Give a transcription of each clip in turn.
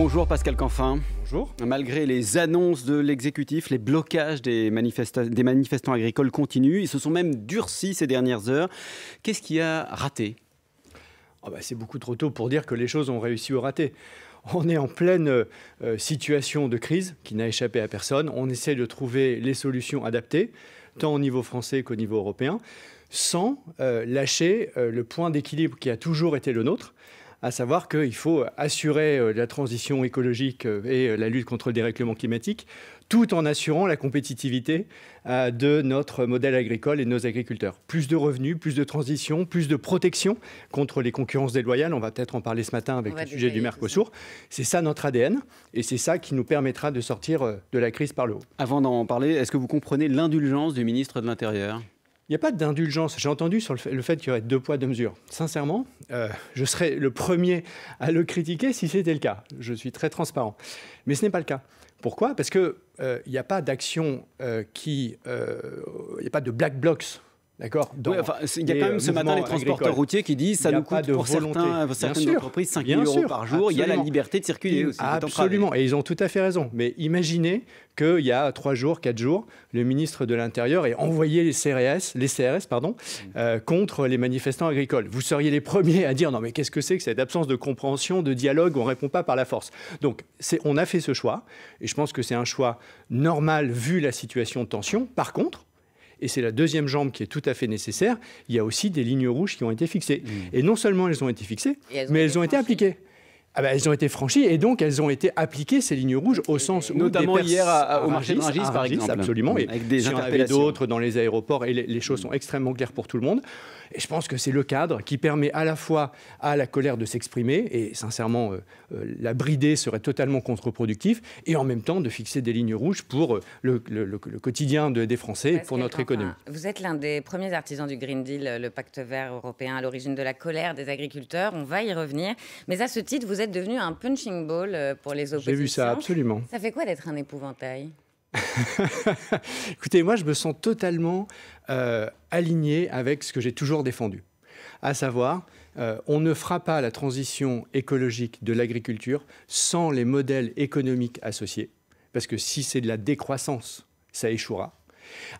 Bonjour Pascal Canfin. Bonjour. Malgré les annonces de l'exécutif, les blocages des, manifestants agricoles continuent. Ils se sont même durcis ces dernières heures. Qu'est-ce qui a raté ah bah, c'est beaucoup trop tôt pour dire que les choses ont réussi ou raté. On est en pleine euh, situation de crise qui n'a échappé à personne. On essaie de trouver les solutions adaptées, tant au niveau français qu'au niveau européen, sans euh, lâcher euh, le point d'équilibre qui a toujours été le nôtre, à savoir qu'il faut assurer euh, la transition écologique euh, et euh, la lutte contre le dérèglement climatique, tout en assurant la compétitivité de notre modèle agricole et de nos agriculteurs. Plus de revenus, plus de transition, plus de protection contre les concurrences déloyales. On va peut-être en parler ce matin avec le sujet du Mercosur. C'est ça notre ADN et c'est ça qui nous permettra de sortir de la crise par le haut. Avant d'en parler, est-ce que vous comprenez l'indulgence du ministre de l'Intérieur il n'y a pas d'indulgence. J'ai entendu sur le fait, qu'il y aurait deux poids, deux mesures. Sincèrement, euh, je serais le premier à le critiquer si c'était le cas. Je suis très transparent. Mais ce n'est pas le cas. Pourquoi Parce qu'il euh, n'y a pas d'action euh, qui... Il n'y a pas de black blocks D'accord. il y a quand même euh, ce matin les transporteurs routiers qui disent ça nous coûte de pour certains, certaines entreprises 5 000 euros par jour. Il y a la liberté de circuler aussi. Absolument. Et ils ont tout à fait raison. Mais imaginez qu'il y a 3 jours, 4 jours, le ministre de l'Intérieur ait envoyé les CRS, les CRS pardon, mm. euh, contre les manifestants agricoles. Vous seriez les premiers à dire non mais qu'est-ce que c'est que cette absence de compréhension, de dialogue, on ne répond pas par la force. Donc on a fait ce choix et je pense que c'est un choix normal vu la situation de tension. Par contre, et c'est la deuxième jambe qui est tout à fait nécessaire, il y a aussi des lignes rouges qui ont été fixées. Mmh. Et non seulement elles ont été fixées, mais elles ont été appliquées. Ah bah, elles ont été franchies et donc elles ont été appliquées ces lignes rouges au sens où notamment hier au marché par exemple absolument et avec des si d'autres dans les aéroports et les, choses sont extrêmement claires pour tout le monde et je pense que c'est le cadre qui permet à la fois à la colère de s'exprimer, et sincèrement, euh, euh, la brider serait totalement contre-productif, et en même temps de fixer des lignes rouges pour euh, le, quotidien des Français et pour notre économie. Vous êtes l'un des premiers artisans du Green Deal, le pacte vert européen à l'origine de la colère des agriculteurs. On va y revenir. Mais à ce titre, vous êtes devenu un punching ball pour les oppositions. J'ai vu ça, absolument. Ça fait quoi d'être un épouvantail Écoutez, moi, je me sens totalement euh, aligné avec ce que j'ai toujours défendu, à savoir, euh, on ne fera pas la transition écologique de l'agriculture sans les modèles économiques associés, parce que si c'est de la décroissance, ça échouera.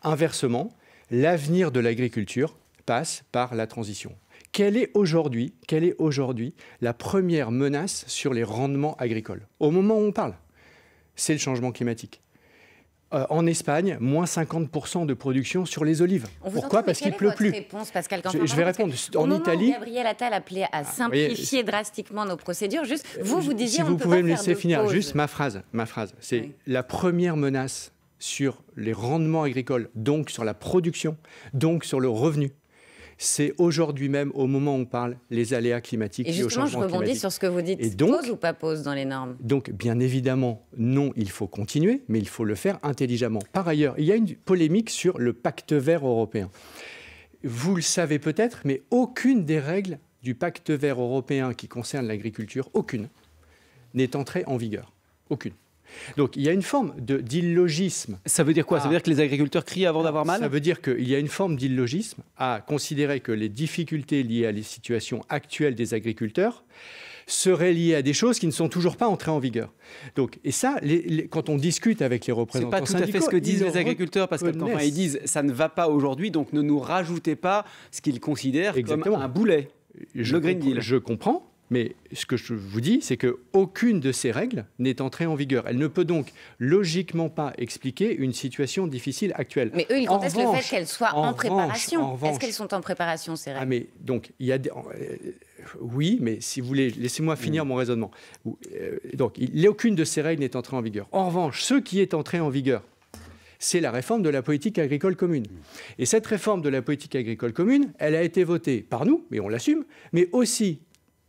Inversement, l'avenir de l'agriculture passe par la transition. Quelle est aujourd'hui, quelle est aujourd'hui la première menace sur les rendements agricoles Au moment où on parle, c'est le changement climatique. Euh, en Espagne, moins 50% de production sur les olives. Pourquoi Parce qu'il pleut plus. je, vais répondre. En Italie. Gabriel Attal appelait à ah, simplifier drastiquement nos procédures. Juste, euh, vous, vous disiez. on vous peut pouvez me laisser finir, juste ma phrase. Ma phrase. C'est la première menace sur les rendements agricoles, donc sur la production, donc sur le revenu, c'est aujourd'hui même, au moment où on parle, les aléas climatiques et, justement, je rebondis sur ce que vous dites. pause ou pas dans les normes Donc, bien évidemment, non, il faut continuer, mais il faut le faire intelligemment. Par ailleurs, il y a une polémique sur le pacte vert européen. Vous le savez peut-être, mais aucune des règles du pacte vert européen qui concerne l'agriculture, aucune, n'est entrée en vigueur. Aucune. Donc il y a une forme d'illogisme. Ça veut dire quoi Ça veut ah. dire que les agriculteurs crient avant d'avoir mal Ça veut dire qu'il y a une forme d'illogisme à considérer que les difficultés liées à les situations actuelles des agriculteurs seraient liées à des choses qui ne sont toujours pas entrées en vigueur. Donc, et ça, quand on discute avec les représentants syndicaux... n'est pas tout à fait ce que disent les agriculteurs, parce qu'ils enfin, ils disent « ça ne va pas aujourd'hui, donc ne nous rajoutez pas ce qu'ils considèrent comme un boulet ». le Green Deal. Je comprends, mais ce que je vous dis, c'est qu'aucune de ces règles n'est entrée en vigueur. Elle ne peut donc logiquement pas expliquer une situation difficile actuelle. Mais eux, ils contestent le fait qu'elles soient en, préparation. Est-ce qu'elles sont en préparation, ces ah, règles Ah, mais donc, il y a. Des... Euh, oui, mais si vous voulez, laissez-moi mm. finir mon raisonnement. Euh, donc, il... aucune de ces règles n'est entrée en vigueur. En revanche, ce qui est entré en vigueur, c'est la réforme de la politique agricole commune. Et cette réforme de la politique agricole commune, elle a été votée par nous, mais on l'assume, mais aussi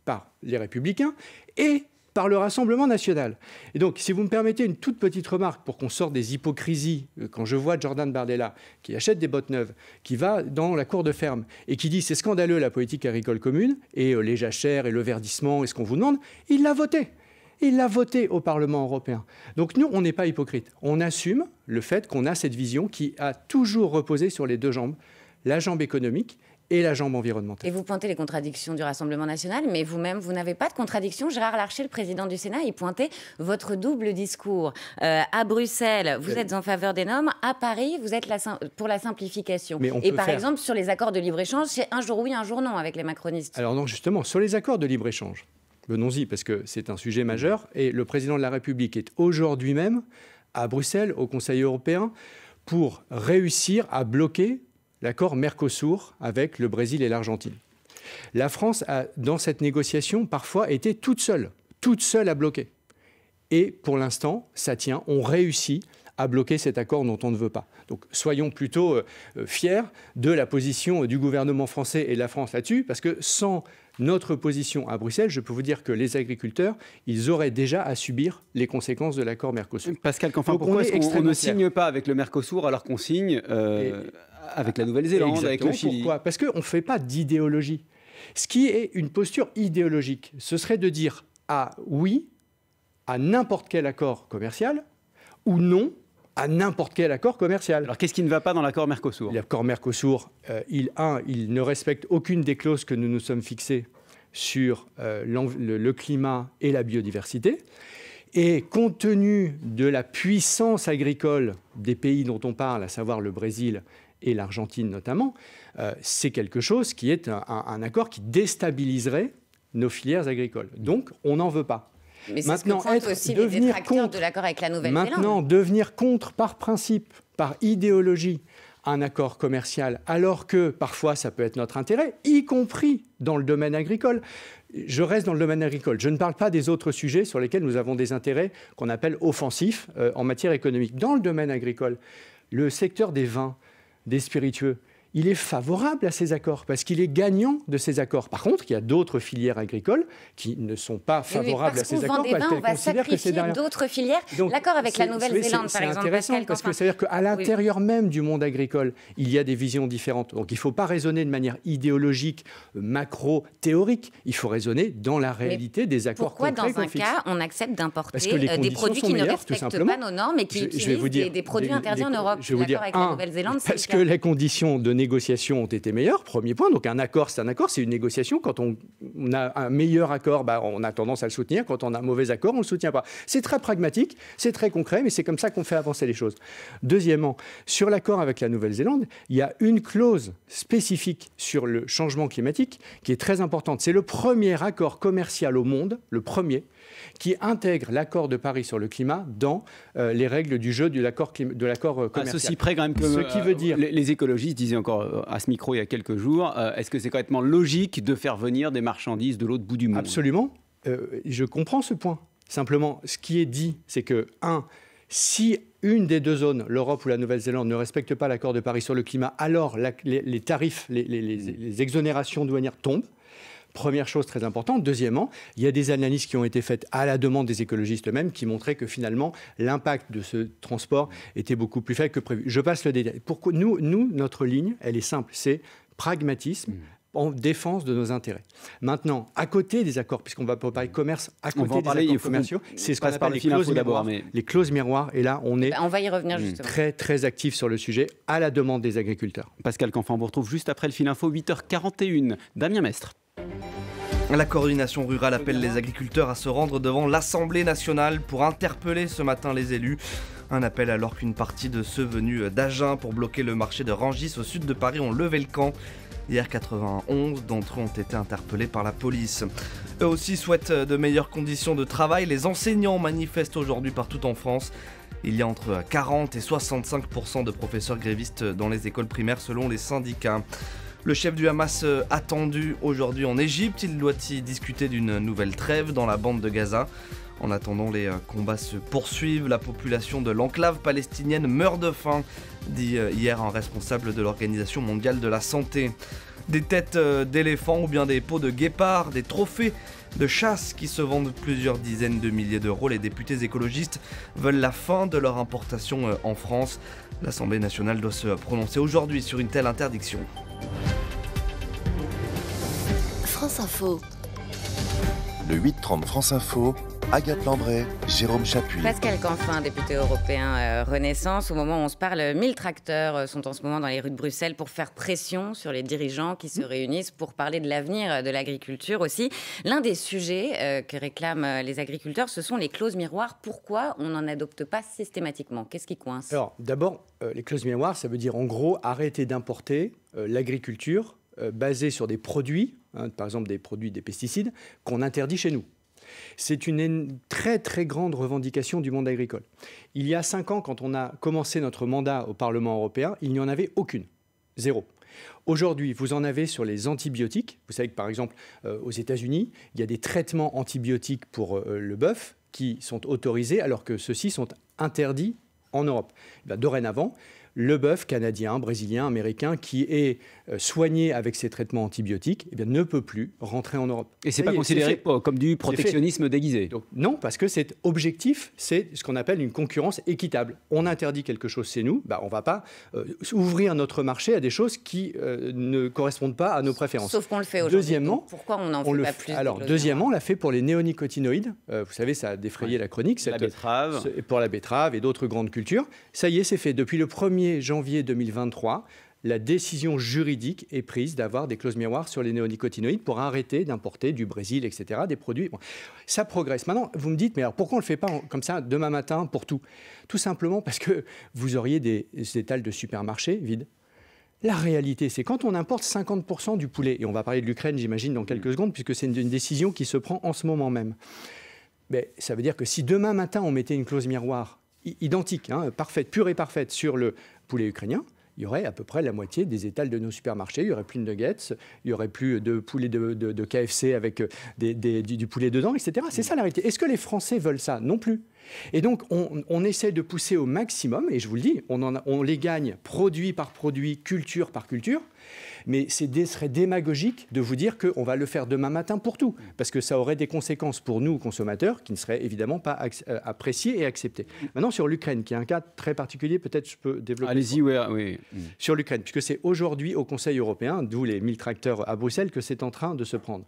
par les républicains et par le Rassemblement national. Et donc, si vous me permettez une toute petite remarque pour qu'on sorte des hypocrisies, euh, quand je vois Jordan Bardella qui achète des bottes neuves, qui va dans la cour de ferme et qui dit c'est scandaleux la politique agricole commune et euh, les jachères et le verdissement et ce qu'on vous demande, il l'a voté. Il l'a voté au Parlement européen. Donc nous, on n'est pas hypocrite. On assume le fait qu'on a cette vision qui a toujours reposé sur les deux jambes, la jambe économique et la jambe environnementale. Et vous pointez les contradictions du Rassemblement national, mais vous-même, vous, n'avez pas de contradiction. Gérard Larcher, le président du Sénat, il pointait votre double discours. Euh, à Bruxelles, vous euh, êtes en faveur des normes. À Paris, vous êtes pour la simplification. et par exemple, sur les accords de libre-échange, c'est un jour oui, un jour non avec les macronistes. Alors non, justement, sur les accords de libre-échange, venons-y, parce que c'est un sujet majeur, et le président de la République est aujourd'hui même à Bruxelles, au Conseil européen, pour réussir à bloquer l'accord Mercosur avec le Brésil et l'Argentine. La France a, dans cette négociation, parfois été toute seule, toute seule à bloquer. Et pour l'instant, ça tient, on réussit à bloquer cet accord dont on ne veut pas. Donc soyons plutôt euh, euh, fiers de la position du gouvernement français et de la France là-dessus, parce que sans notre position à Bruxelles, je peux vous dire que les agriculteurs, ils auraient déjà à subir les conséquences de l'accord Mercosur. Pascal pourquoi est-ce qu'on ne signe pas avec le Mercosur alors qu'on signe euh, avec la Nouvelle-Zélande, avec le Chili. Pourquoi Parce qu'on ne fait pas d'idéologie. Ce qui est une posture idéologique, ce serait de dire ah oui à n'importe quel accord commercial ou non à n'importe quel accord commercial. Alors qu'est-ce qui ne va pas dans l'accord Mercosur L'accord Mercosur, euh, il, il ne respecte aucune des clauses que nous nous sommes fixées sur euh, le, climat et la biodiversité. Et compte tenu de la puissance agricole des pays dont on parle, à savoir le Brésil et l'Argentine notamment, euh, c'est quelque chose qui est un, accord qui déstabiliserait nos filières agricoles. Donc, on n'en veut pas. Mais maintenant, être, aussi devenir contre, de l'accord avec la Nouvelle-Zélande. Maintenant, devenir contre par principe, par idéologie, un accord commercial, alors que parfois ça peut être notre intérêt, y compris dans le domaine agricole. Je reste dans le domaine agricole. Je ne parle pas des autres sujets sur lesquels nous avons des intérêts qu'on appelle offensifs euh, en matière économique. Dans le domaine agricole, le secteur des vins, des spiritueux il est favorable à ces accords parce qu'il est gagnant de ces accords. Par contre, il y a d'autres filières agricoles qui ne sont pas favorables à ces accords parce bains, on va sacrifier d'autres filières. L'accord avec la Nouvelle-Zélande, par exemple. C'est intéressant parce que c'est-à-dire qu'à l'intérieur même du monde agricole, il y a des visions différentes. Donc il ne faut pas raisonner de manière idéologique, euh, macro-théorique. Il faut raisonner dans la réalité des accords pourquoi concrets. Pourquoi dans un cas on accepte d'importer euh, des produits qui ne respectent pas nos normes et qui utilisent des, produits interdits en Europe avec la Nouvelle-Zélande, parce que les conditions de négociations ont été meilleures, premier point. Donc un accord, c'est un accord, c'est une négociation. Quand on, a un meilleur accord, bah, on a tendance à le soutenir. Quand on a un mauvais accord, on ne le soutient pas. C'est très pragmatique, c'est très concret, mais c'est comme ça qu'on fait avancer les choses. Deuxièmement, sur l'accord avec la Nouvelle-Zélande, il y a une clause spécifique sur le changement climatique qui est très importante. C'est le premier accord commercial au monde, le premier, qui intègre l'accord de Paris sur le climat dans euh, les règles du jeu de l'accord euh, ah, commercial. ceci près même ce qui veut dire... Euh, les, écologistes disaient encore à ce micro il y a quelques jours, est-ce que c'est complètement logique de faire venir des marchandises de l'autre bout du monde Absolument. je comprends ce point. Simplement, ce qui est dit, c'est que, un, si une des deux zones, l'Europe ou la Nouvelle-Zélande, ne respecte pas l'accord de Paris sur le climat, alors les, tarifs, les, exonérations douanières tombent. Première chose très importante. Deuxièmement, il y a des analyses qui ont été faites à la demande des écologistes eux-mêmes qui montraient que finalement l'impact de ce transport était beaucoup plus faible que prévu. Je passe le détail. Pourquoi nous, notre ligne, elle est simple, c'est pragmatisme, mm. en défense de nos intérêts. Maintenant, à côté des accords, puisqu'on va parler mm. commerce, à côté des accords commerciaux, c'est ce qu'on appelle les clauses miroirs. Les clauses miroirs, et là, on eh est ben, va y revenir mm. très très actif sur le sujet, à la demande des agriculteurs. Pascal Canfin, on vous retrouve juste après le fil info, 8h41. Damien Mestre. La coordination rurale appelle les agriculteurs à se rendre devant l'Assemblée nationale pour interpeller ce matin les élus. Un appel alors qu'une partie de ceux venus d'Agen pour bloquer le marché de Rangis au sud de Paris ont levé le camp. Hier, 91 d'entre eux ont été interpellés par la police. Eux aussi souhaitent de meilleures conditions de travail. Les enseignants manifestent aujourd'hui partout en France. Il y a entre 40 et 65% de professeurs grévistes dans les écoles primaires selon les syndicats. Le chef du Hamas euh, attendu aujourd'hui en Égypte, il doit y discuter d'une nouvelle trêve dans la bande de Gaza. En attendant, les euh, combats se poursuivent, la population de l'enclave palestinienne meurt de faim, dit euh, hier un responsable de l'Organisation mondiale de la santé. Des têtes d'éléphants ou bien des peaux de guépards, des trophées de chasse qui se vendent plusieurs dizaines de milliers d'euros. Les députés écologistes veulent la fin de leur importation en France. L'Assemblée nationale doit se prononcer aujourd'hui sur une telle interdiction. France Info. Le 8 France Info, Agathe lambré Jérôme Chapuis. Pascal Canfin, député européen euh, Renaissance. Au moment où on se parle, 1000 tracteurs euh, sont en ce moment dans les rues de Bruxelles pour faire pression sur les dirigeants qui se réunissent pour parler de l'avenir euh, de l'agriculture aussi. L'un des sujets que réclament les agriculteurs, ce sont les clauses miroirs. Pourquoi on n'en adopte pas systématiquement Qu'est-ce qui coince Alors, d'abord, les clauses miroirs, ça veut dire en gros arrêter d'importer l'agriculture basée sur des produits Hein, par exemple des produits des pesticides, qu'on interdit chez nous. C'est une très très grande revendication du monde agricole. Il y a cinq ans, quand on a commencé notre mandat au Parlement européen, il n'y en avait aucune. Zéro. Aujourd'hui, vous en avez sur les antibiotiques. Vous savez que par exemple, euh, aux États-Unis, il y a des traitements antibiotiques pour euh, le bœuf qui sont autorisés alors que ceux-ci sont interdits en Europe. Eh dorénavant, le bœuf canadien, brésilien, américain, qui est euh, soigné avec ces traitements antibiotiques, eh bien, ne peut plus rentrer en Europe. Et c'est pas considéré comme du protectionnisme déguisé Non, parce que cet objectif, c'est ce qu'on appelle une concurrence équitable. On interdit quelque chose chez nous, bah, on ne va pas euh, ouvrir notre marché à des choses qui euh, ne correspondent pas à nos préférences. Sauf qu'on le fait aujourd'hui. Deuxièmement, pourquoi on n'en fait pas plus Alors, deuxièmement, on l'a fait pour les néonicotinoïdes. vous savez, ça a défrayé la chronique. Cette, la betterave. pour la betterave et d'autres grandes cultures. Ça y est, c'est fait. Depuis le premier. 1er janvier 2023, la décision juridique est prise d'avoir des clauses miroirs sur les néonicotinoïdes pour arrêter d'importer du Brésil, etc., des produits. ça progresse. Maintenant, vous me dites, mais alors pourquoi on ne le fait pas comme ça demain matin pour tout Tout simplement parce que vous auriez des, étals de supermarché vides. La réalité, c'est quand on importe 50% du poulet, et on va parler de l'Ukraine, j'imagine, dans quelques mm. secondes, puisque c'est une, décision qui se prend en ce moment même. Mais ben, ça veut dire que si demain matin on mettait une clause miroir identique, hein, parfaite, pure et parfaite sur le poulet ukrainien, il y aurait à peu près la moitié des étals de nos supermarchés. Il y aurait plus de nuggets, il y aurait plus de poulet de, KFC avec euh, du, poulet dedans, etc. C'est ça la réalité. Est-ce que les Français veulent ça Non plus. Et donc, on, essaie de pousser au maximum, et je vous le dis, on, on les gagne produit par produit, culture par culture. Mais c'est serait démagogique de vous dire qu'on va le faire demain matin pour tout, parce que ça aurait des conséquences pour nous, consommateurs, qui ne seraient évidemment pas euh, appréciées et acceptées. Maintenant, sur l'Ukraine, qui est un cas très particulier, peut-être je peux développer. Allez-y, oui, mm. Sur l'Ukraine, puisque c'est aujourd'hui au Conseil européen, d'où les mille tracteurs à Bruxelles, que c'est en train de se prendre.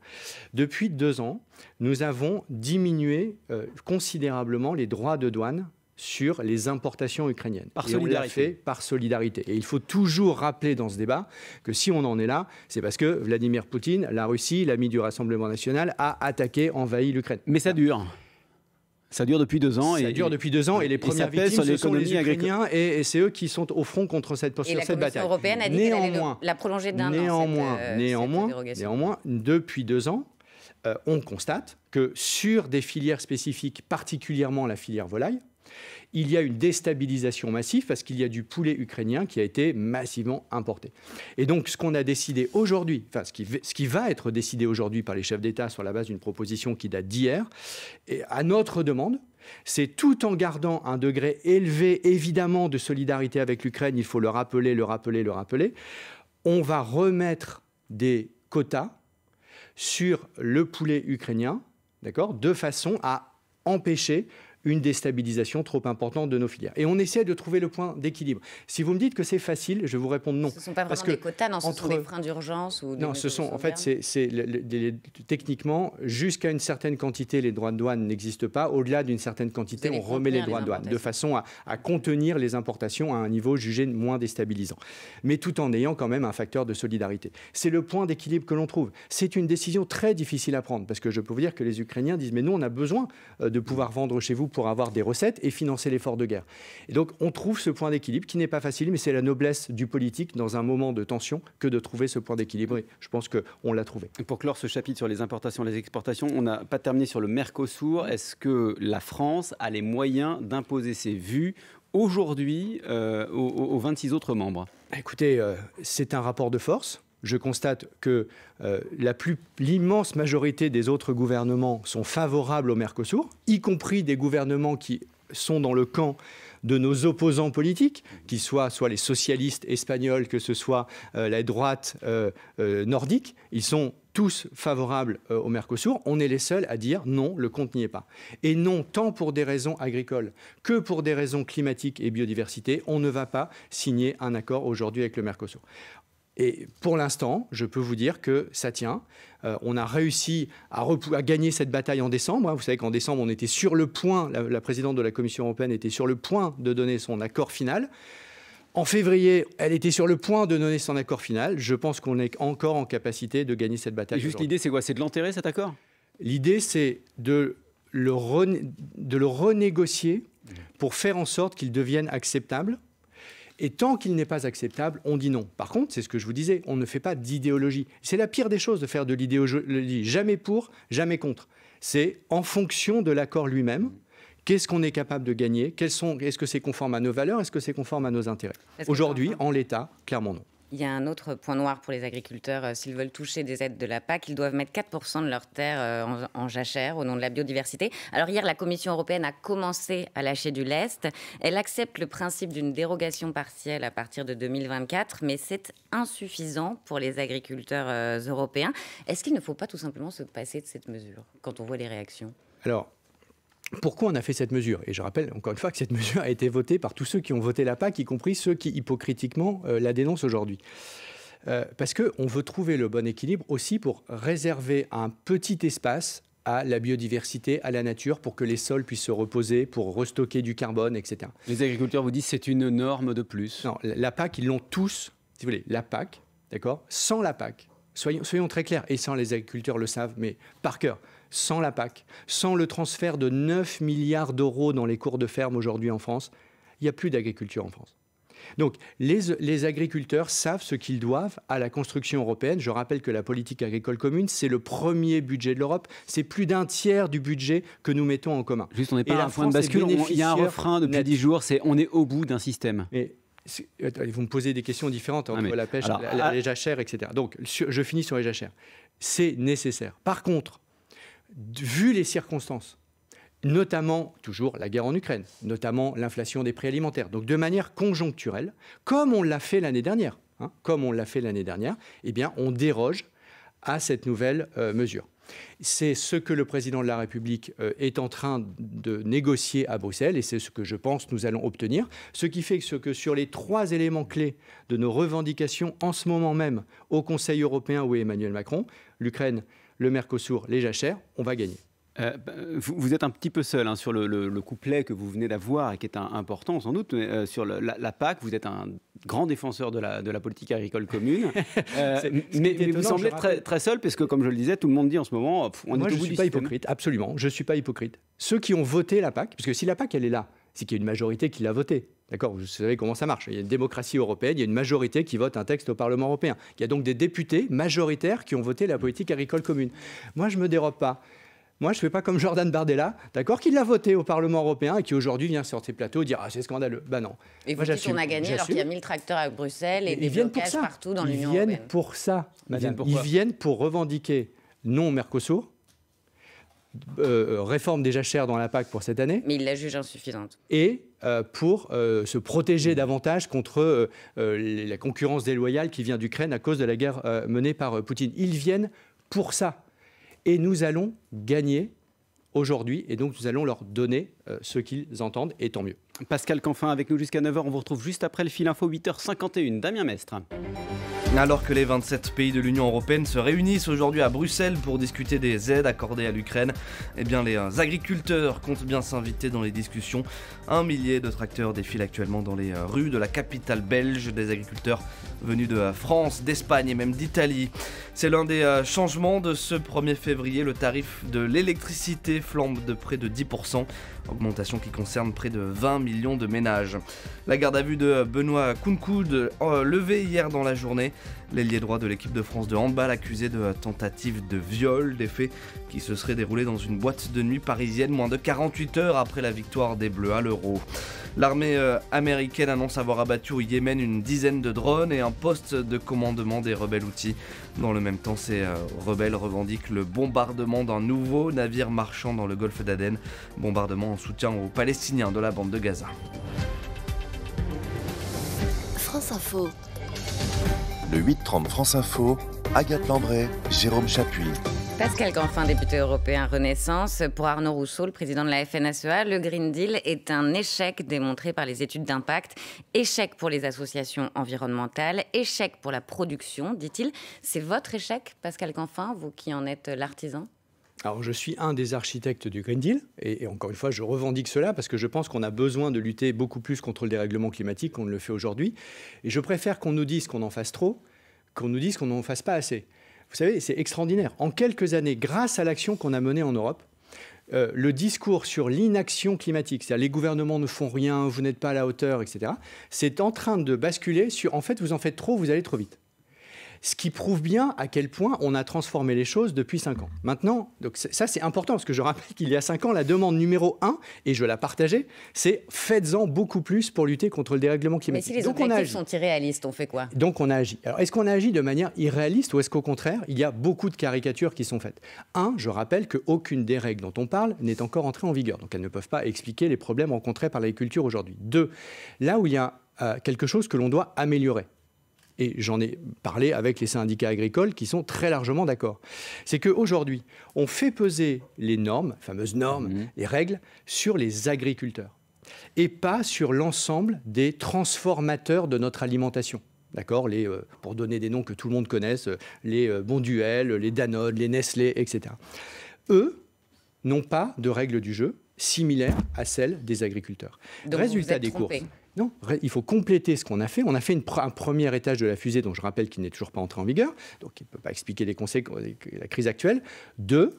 Depuis deux ans, nous avons diminué euh, considérablement les droits de douane sur les importations ukrainiennes. Par solidarité. par solidarité. Et il faut toujours rappeler dans ce débat que si on en est là, c'est parce que Vladimir Poutine, la Russie, l'ami du Rassemblement national, a attaqué, envahi l'Ukraine. Mais ça dure. Ça dure depuis deux ans. Ça dure depuis deux ans et les premières victimes, sont les Ukrainiens et, et c'est eux qui sont au front contre cette, posture, la cette bataille. européenne a dit néanmoins, la prolonger d'un an. Néanmoins, euh, cette, néanmoins, depuis deux ans, euh, on constate que sur des filières spécifiques, particulièrement la filière volaille, il y a une déstabilisation massive parce qu'il y a du poulet ukrainien qui a été massivement importé. Et donc, ce qu'on a décidé aujourd'hui, enfin, ce qui, va être décidé aujourd'hui par les chefs d'État sur la base d'une proposition qui date d'hier, à notre demande, c'est tout en gardant un degré élevé, évidemment, de solidarité avec l'Ukraine, il faut le rappeler, le rappeler, le rappeler, on va remettre des quotas sur le poulet ukrainien, d'accord, de façon à empêcher une déstabilisation trop importante de nos filières. Et on essaie de trouver le point d'équilibre. Si vous me dites que c'est facile, je vous réponds non. Ce ne sont pas vraiment Parce que des quotas, non, ce entre... sont des freins d'urgence ou Non, ce sont, en fait, c'est, techniquement, jusqu'à une certaine quantité, les droits de douane n'existent pas. Au-delà d'une certaine quantité, on remet les droits de douane de façon à, à contenir les importations à un niveau jugé moins déstabilisant. Mais tout en ayant quand même un facteur de solidarité. C'est le point d'équilibre que l'on trouve. C'est une décision très difficile à prendre parce que je peux vous dire que les Ukrainiens disent mais nous on a besoin euh, de pouvoir vendre chez vous pour avoir des recettes et financer l'effort de guerre. Et donc on trouve ce point d'équilibre qui n'est pas facile, mais c'est la noblesse du politique dans un moment de tension que de trouver ce point d'équilibre. Et je pense qu'on l'a trouvé. Pour clore ce chapitre sur les importations et les exportations, on n'a pas terminé sur le Mercosur. Est-ce que la France a les moyens d'imposer ses vues aujourd'hui euh, aux, 26 autres membres Écoutez, euh, c'est un rapport de force je constate que euh, l'immense majorité des autres gouvernements sont favorables au Mercosur, y compris des gouvernements qui sont dans le camp de nos opposants politiques, qu'ils soient soit les socialistes espagnols, que ce soit euh, la droite euh, nordique, ils sont tous favorables au Mercosur, on est les seuls à dire non, le compte n'y est pas. Et non, tant pour des raisons agricoles que pour des raisons climatiques et biodiversité, on ne va pas signer un accord aujourd'hui avec le Mercosur. Et pour l'instant, je peux vous dire que ça tient. Euh, on a réussi à, gagner cette bataille en décembre. Hein. Vous savez qu'en décembre, on était sur le point, la, présidente de la Commission européenne était sur le point de donner son accord final. En février, elle était sur le point de donner son accord final. Je pense qu'on est encore en capacité de gagner cette bataille. Et juste l'idée, c'est quoi C'est de l'enterrer, cet accord L'idée, c'est de le renégocier pour faire en sorte qu'il devienne acceptable et tant qu'il n'est pas acceptable, on dit non. Par contre, c'est ce que je vous disais, on ne fait pas d'idéologie. C'est la pire des choses de faire de l'idéologie jamais pour, jamais contre. C'est en fonction de l'accord lui-même. Qu'est-ce qu'on est capable de gagner Est-ce que c'est conforme à nos valeurs Est-ce que c'est conforme à nos intérêts Aujourd'hui, en l'état, clairement non. Il y a un autre point noir pour les agriculteurs. Euh, s'ils veulent toucher des aides de la PAC, ils doivent mettre 4% de leurs terres euh, en, jachère au nom de la biodiversité. Alors hier, la Commission européenne a commencé à lâcher du lest. Elle accepte le principe d'une dérogation partielle à partir de 2024, mais c'est insuffisant pour les agriculteurs euh, européens. Est-ce qu'il ne faut pas tout simplement se passer de cette mesure quand on voit les réactions Alors, pourquoi on a fait cette mesure Et je rappelle encore une fois que cette mesure a été votée par tous ceux qui ont voté la PAC, y compris ceux qui hypocritiquement euh, la dénoncent aujourd'hui. Euh, parce qu'on veut trouver le bon équilibre aussi pour réserver un petit espace à la biodiversité, à la nature, pour que les sols puissent se reposer, pour restocker du carbone, etc. Les agriculteurs vous disent c'est une norme de plus. Non, la PAC, ils l'ont tous, si vous voulez, la PAC, d'accord Sans la PAC, soyons, soyons très clairs, et sans les agriculteurs le savent, mais par cœur, sans la PAC, sans le transfert de 9 milliards d'euros dans les cours de ferme aujourd'hui en France, il n'y a plus d'agriculture en France. Donc les, agriculteurs savent ce qu'ils doivent à la construction européenne. Je rappelle que la politique agricole commune, c'est le premier budget de l'Europe. C'est plus d'un tiers du budget que nous mettons en commun. Juste, on n'est pas à un point de bascule. Il y a un refrain depuis dix jours, c'est on est au bout d'un système. vous me posez des questions différentes ah, entre la pêche, ah. les jachères, etc. Donc je finis sur les jachères. C'est nécessaire. Par contre, vu les circonstances, notamment toujours la guerre en Ukraine, notamment l'inflation des prix alimentaires, donc de manière conjoncturelle, comme on l'a fait l'année dernière, hein, comme on l'a fait l'année dernière, eh bien on déroge à cette nouvelle euh, mesure. C'est ce que le président de la République euh, est en train de négocier à Bruxelles et c'est ce que je pense nous allons obtenir. Ce qui fait que sur les trois éléments clés de nos revendications en ce moment même au Conseil européen où est Emmanuel Macron, l'Ukraine, le Mercosur, les jachères, on va gagner. Euh, bah, vous, êtes un petit peu seul hein, sur le, couplet que vous venez d'avoir et qui est important sans doute, euh, sur la, PAC, vous êtes un grand défenseur de la, de la politique agricole commune. Euh, mais, vous semblez très, seul, parce que comme je le disais, tout le monde dit en ce moment, on est au je ne suis pas hypocrite, absolument, je ne suis pas hypocrite. Ceux qui ont voté la PAC, parce que si la PAC, elle est là, c'est qu'il y a une majorité qui l'a voté. D'accord Vous savez comment ça marche. Il y a une démocratie européenne, il y a une majorité qui vote un texte au Parlement européen. Il y a donc des députés majoritaires qui ont voté la politique agricole commune. Moi, je ne me dérobe pas. Moi, je ne fais pas comme Jordan Bardella, d'accord, qui l'a voté au Parlement européen et qui aujourd'hui vient sur ses plateaux dire Ah, c'est scandaleux. Ben non. Et vous on a gagné alors qu'il y a 1000 tracteurs à Bruxelles et, des partout dans l'Union européenne. Ils viennent pour ça, Ils viennent, ils viennent pour revendiquer non Mercosur, euh, euh, réforme déjà chère dans la PAC pour cette année. Mais il la juge insuffisante. Et euh, pour se protéger davantage contre la concurrence déloyale qui vient d'Ukraine à cause de la guerre menée par Poutine. Ils viennent pour ça. Et nous allons gagner aujourd'hui. Et donc, nous allons leur donner ce qu'ils entendent, et tant mieux. Pascal Canfin avec nous jusqu'à 9h. On vous retrouve juste après le fil info, 8h51. Damien Mestre. Alors que les 27 pays de l'Union européenne se réunissent aujourd'hui à Bruxelles pour discuter des aides accordées à l'Ukraine, eh bien les euh, agriculteurs comptent bien s'inviter dans les discussions. Un millier de tracteurs défilent actuellement dans les euh, rues de la capitale belge des agriculteurs Venu de France, d'Espagne et même d'Italie. C'est l'un des euh, changements de ce 1er février. Le tarif de l'électricité flambe de près de 10%, augmentation qui concerne près de 20 millions de ménages. La garde à vue de Benoît Kounkoud euh, levée hier dans la journée l'ailier droit de l'équipe de France de handball accusé de tentative de viol, des faits qui se seraient déroulés dans une boîte de nuit parisienne moins de 48 heures après la victoire des Bleus à l'Euro. L'armée euh, américaine annonce avoir abattu au Yémen une dizaine de drones et un poste de commandement des rebelles outils. Dans le même temps, ces euh, rebelles revendiquent le bombardement d'un nouveau navire marchand dans le golfe d'Aden, bombardement en soutien aux Palestiniens de la bande de Gaza. France Info. Le 8 France Info, Agathe Lambray, Jérôme Chapuis. Pascal Canfin, député européen Renaissance. Pour Arnaud Rousseau, le président de la FNSEA, le Green Deal est un échec démontré par les études d'impact. Échec pour les associations environnementales, échec pour la production, dit-il. C'est votre échec, Pascal Canfin, vous qui en êtes l'artisan alors, je suis un des architectes du Green Deal, et, encore une fois, je revendique cela parce que je pense qu'on a besoin de lutter beaucoup plus contre le dérèglement climatique qu'on ne le fait aujourd'hui. Et je préfère qu'on nous dise qu'on en fasse trop, qu'on nous dise qu'on n'en fasse pas assez. Vous savez, c'est extraordinaire. En quelques années, grâce à l'action qu'on a menée en Europe, euh, le discours sur l'inaction climatique, c'est-à-dire les gouvernements ne font rien, vous n'êtes pas à la hauteur, etc., c'est en train de basculer sur en fait, vous en faites trop, vous allez trop vite. Ce qui prouve bien à quel point on a transformé les choses depuis 5 ans. Maintenant, donc ça c'est important parce que je rappelle qu'il y a 5 ans, la demande numéro 1, et je la partageais, c'est faites-en beaucoup plus pour lutter contre le dérèglement climatique. Mais si les donc, objectifs sont irréalistes, on fait quoi Donc on a agi. Alors est-ce qu'on a agi de manière irréaliste ou est-ce qu'au contraire, il y a beaucoup de caricatures qui sont faites Un, je rappelle qu'aucune des règles dont on parle n'est encore entrée en vigueur, donc elles ne peuvent pas expliquer les problèmes rencontrés par l'agriculture aujourd'hui. Deux, là où il y a euh, quelque chose que l'on doit améliorer, et j'en ai parlé avec les syndicats agricoles qui sont très largement d'accord. C'est qu'aujourd'hui, on fait peser les normes, fameuses normes, mhm. les règles, sur les agriculteurs et pas sur l'ensemble des transformateurs de notre alimentation. D'accord euh, Pour donner des noms que tout le monde connaisse, euh, les euh, les Danone, les Nestlé, etc. Eux n'ont pas de règles du jeu, similaire à celle des agriculteurs. Résultat des trompé. courses. Non, il faut compléter ce qu'on a fait. On a fait une un premier étage de la fusée, dont je rappelle qu'il n'est toujours pas entré en vigueur, donc il ne peut pas expliquer les conséquences de la crise actuelle. Deux,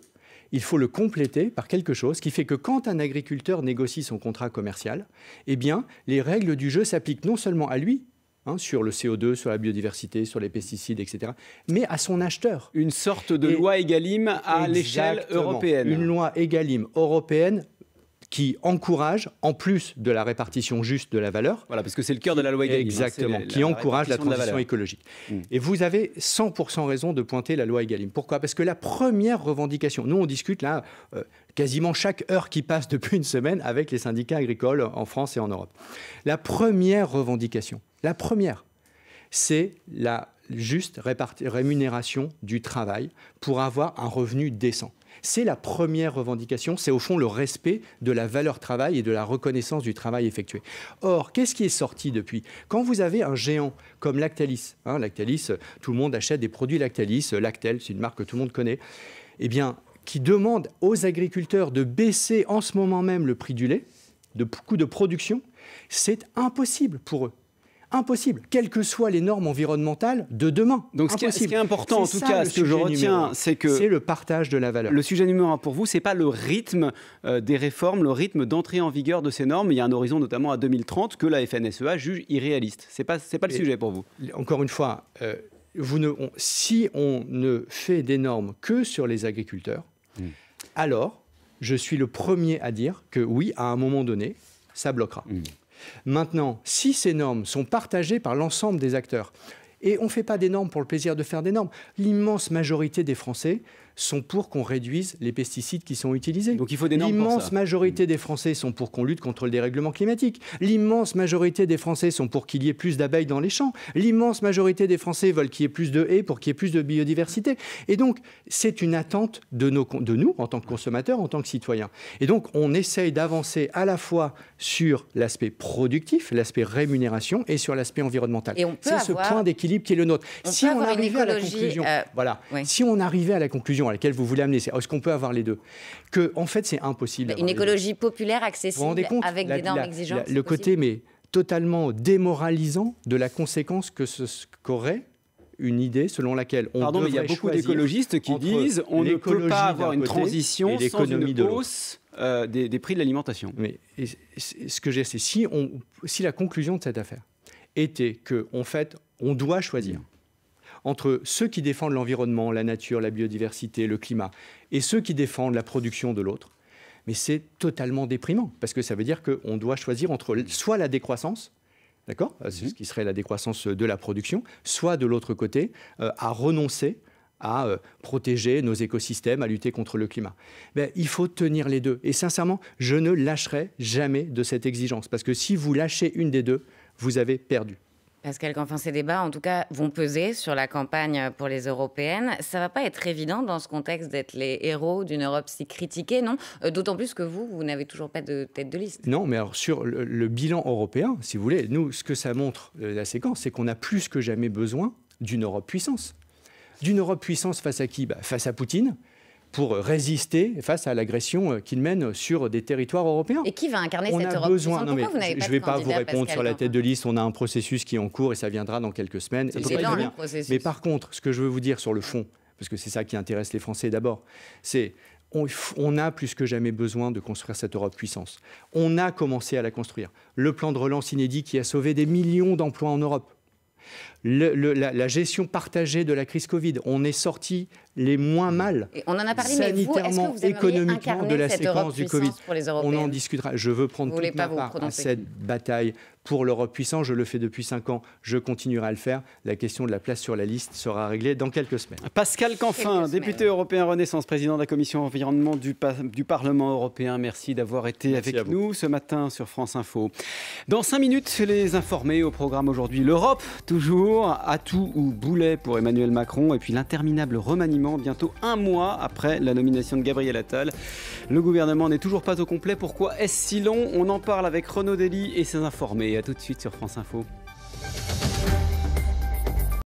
il faut le compléter par quelque chose qui fait que quand un agriculteur négocie son contrat commercial, eh bien, les règles du jeu s'appliquent non seulement à lui, hein, sur le CO2, sur la biodiversité, sur les pesticides, etc., mais à son acheteur. Une sorte de loi Egalim à l'échelle européenne. Une loi Egalim européenne qui encourage, en plus de la répartition juste de la valeur. Voilà, parce que c'est le cœur de la loi Egalim. Hein, Exactement, qui encourage la transition écologique. Mm. Et vous avez 100% raison de pointer la loi Egalim. Pourquoi Parce que la première revendication, nous on discute là euh, quasiment chaque heure qui passe depuis une semaine avec les syndicats agricoles en France et en Europe. La première revendication, la première, c'est la juste rémunération du travail pour avoir un revenu décent. C'est la première revendication, c'est au fond le respect de la valeur travail et de la reconnaissance du travail effectué. Or, qu'est-ce qui est sorti depuis Quand vous avez un géant comme Lactalis, hein, Lactalis, tout le monde achète des produits Lactalis, Lactel, c'est une marque que tout le monde connaît, eh bien, qui demande aux agriculteurs de baisser en ce moment même le prix du lait, de coût de production, c'est impossible pour eux impossible, quelles que soient les normes environnementales de demain. Donc ce, qui est, important, en tout cas, ce que je retiens, c'est que... C'est le partage de la valeur. Le sujet numéro un pour vous, c'est pas le rythme euh, des réformes, le rythme d'entrée en vigueur de ces normes. Il y a un horizon notamment à 2030 que la FNSEA juge irréaliste. C'est pas, pas le sujet pour vous. Encore une fois, euh, si on ne fait des normes que sur les agriculteurs, hmm. alors je suis le premier à dire que oui, à un moment donné, ça bloquera. Hmm. Maintenant, si ces normes sont partagées par l'ensemble des acteurs, et on ne fait pas des normes pour le plaisir de faire des normes, l'immense majorité des Français sont pour qu'on réduise les pesticides qui sont utilisés. Donc il faut des L'immense majorité mm. des Français sont pour qu'on lutte contre le dérèglement climatique. L'immense majorité des Français sont pour qu'il y ait plus d'abeilles dans les champs. L'immense majorité des Français veulent qu'il y ait plus de haies pour qu'il y ait plus de biodiversité. Et donc c'est une attente de, nous en tant que consommateurs, en tant que citoyens. Et donc on essaye d'avancer à la fois sur l'aspect productif, l'aspect rémunération et sur l'aspect environnemental. C'est ce point d'équilibre qui est le nôtre. Euh, si on arrivait à la conclusion, voilà. Si on arrivait à la conclusion à laquelle vous voulez amener, est-ce qu'on peut avoir les deux Que, en fait, c'est impossible. Une écologie populaire accessible avec des normes exigeantes. le côté, mais totalement démoralisant de la conséquence que ce qu'aurait une idée selon laquelle on Pardon, mais il y a beaucoup d'écologistes qui disent on ne peut pas avoir une transition sans une hausse euh, des, prix de l'alimentation. Mais ce que j'ai, c'est si, si la conclusion de cette affaire était que en fait on doit choisir entre ceux qui défendent l'environnement, la nature, la biodiversité, le climat, et ceux qui défendent la production de l'autre. Mais c'est totalement déprimant, parce que ça veut dire qu'on doit choisir entre soit la décroissance, d'accord euh, mhm. ce qui serait la décroissance euh, de la production, soit de l'autre côté, euh, à renoncer à protéger nos écosystèmes, à lutter contre le climat. Ben, il faut tenir les deux. Et sincèrement, je ne lâcherai jamais de cette exigence, parce que si vous lâchez une des deux, vous avez perdu. Pascal enfin ces débats, en tout cas, vont peser sur la campagne pour les européennes. Ça va pas être évident dans ce contexte d'être les héros d'une Europe si critiquée, non euh, D'autant plus que vous, vous n'avez toujours pas de tête de liste. Non, mais sur le, bilan européen, si vous voulez, nous, ce que ça montre, euh, la séquence, c'est qu'on a plus que jamais besoin d'une Europe puissance. D'une Europe puissance face à qui bah, Face à Poutine, pour résister face à l'agression euh, qu'il mène sur des territoires européens. Et qui va incarner on cette a Europe besoin... non, mais Je ne vais pas vous répondre sur la tête de liste. On a un processus qui est en cours et ça viendra dans quelques semaines. le Mais par contre, ce que je veux vous dire sur le fond, parce que c'est ça qui intéresse les Français d'abord, c'est on, a plus que jamais besoin de construire cette Europe puissance. On a commencé à la construire. Le plan de relance inédit qui a sauvé des millions d'emplois en Europe la, gestion partagée de la crise Covid. On est sorti les moins mal on en sanitairement, économiquement de la séquence du Covid. on en discutera. Je veux prendre toute ma part à cette bataille pour l'Europe puissante. Je le fais depuis cinq ans. Je continuerai à le faire. La question de la place sur la liste sera réglée dans quelques semaines. Pascal Canfin, député européen Renaissance, président de la Commission environnement du, du Parlement européen. Merci d'avoir été avec nous ce matin sur France Info. Dans cinq minutes, les informer au programme aujourd'hui. L'Europe, toujours atout ou boulet pour Emmanuel Macron, et puis l'interminable remaniement bientôt un mois après la nomination de Gabriel Attal. Le gouvernement n'est toujours pas au complet. Pourquoi est-ce si long On en parle avec Renaud Dely et ses informés. A tout de suite sur France Info.